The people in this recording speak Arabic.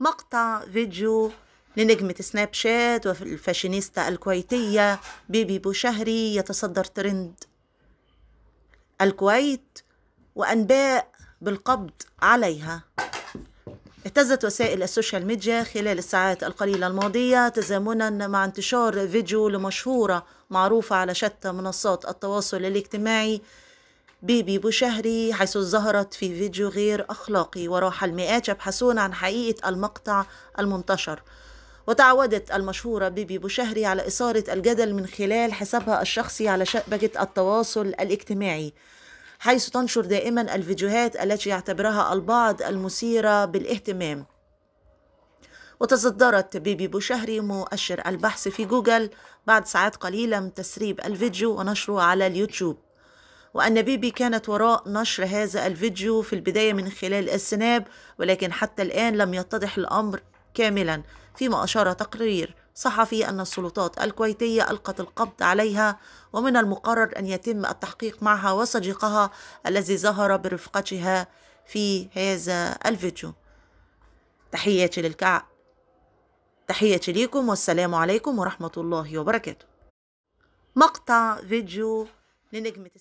مقطع فيديو لنجمة سناب شات والفاشينيستا الكويتية بيبي بوشهري يتصدر ترند الكويت وأنباء بالقبض عليها اهتزت وسائل السوشيال ميديا خلال الساعات القليلة الماضية تزامنا مع انتشار فيديو لمشهورة معروفة على شتى منصات التواصل الاجتماعي بيبي بوشهري حيث ظهرت في فيديو غير أخلاقي وراح المئات يبحثون عن حقيقة المقطع المنتشر وتعودت المشهورة بيبي بوشهري على إثارة الجدل من خلال حسابها الشخصي على شبكة التواصل الاجتماعي حيث تنشر دائما الفيديوهات التي يعتبرها البعض المثيرة بالاهتمام وتصدرت بيبي بوشهري مؤشر البحث في جوجل بعد ساعات قليلة من تسريب الفيديو ونشره على اليوتيوب وأن بيبي كانت وراء نشر هذا الفيديو في البداية من خلال السناب ولكن حتى الآن لم يتضح الأمر كاملا فيما أشار تقرير صحفي أن السلطات الكويتية ألقت القبض عليها ومن المقرر أن يتم التحقيق معها وصديقها الذي ظهر برفقتها في هذا الفيديو تحياتي للكعب تحياتي ليكم والسلام عليكم ورحمة الله وبركاته مقطع فيديو لنجمة